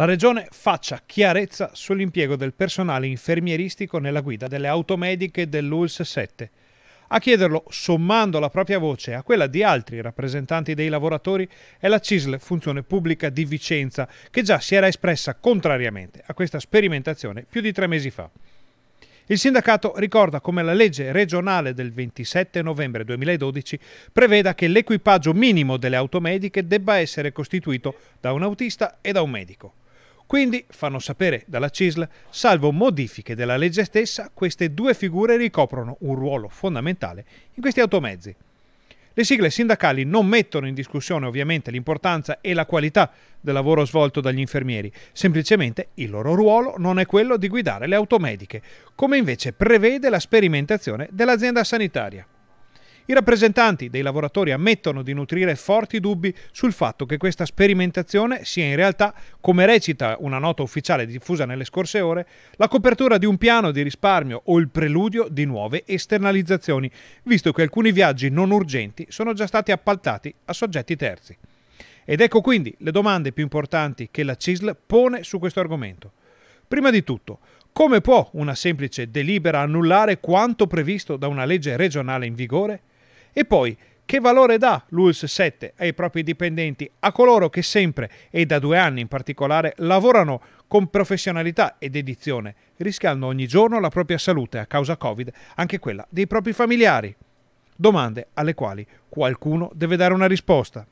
La Regione faccia chiarezza sull'impiego del personale infermieristico nella guida delle automediche dell'ULS 7. A chiederlo, sommando la propria voce a quella di altri rappresentanti dei lavoratori, è la CISL Funzione Pubblica di Vicenza, che già si era espressa contrariamente a questa sperimentazione più di tre mesi fa. Il sindacato ricorda come la legge regionale del 27 novembre 2012 preveda che l'equipaggio minimo delle automediche debba essere costituito da un autista e da un medico. Quindi, fanno sapere dalla CISL, salvo modifiche della legge stessa, queste due figure ricoprono un ruolo fondamentale in questi automezzi. Le sigle sindacali non mettono in discussione ovviamente l'importanza e la qualità del lavoro svolto dagli infermieri, semplicemente il loro ruolo non è quello di guidare le automediche, come invece prevede la sperimentazione dell'azienda sanitaria. I rappresentanti dei lavoratori ammettono di nutrire forti dubbi sul fatto che questa sperimentazione sia in realtà, come recita una nota ufficiale diffusa nelle scorse ore, la copertura di un piano di risparmio o il preludio di nuove esternalizzazioni, visto che alcuni viaggi non urgenti sono già stati appaltati a soggetti terzi. Ed ecco quindi le domande più importanti che la CISL pone su questo argomento. Prima di tutto, come può una semplice delibera annullare quanto previsto da una legge regionale in vigore? E poi, che valore dà l'ULS 7 ai propri dipendenti, a coloro che sempre, e da due anni in particolare, lavorano con professionalità e dedizione, rischiando ogni giorno la propria salute a causa Covid, anche quella dei propri familiari? Domande alle quali qualcuno deve dare una risposta.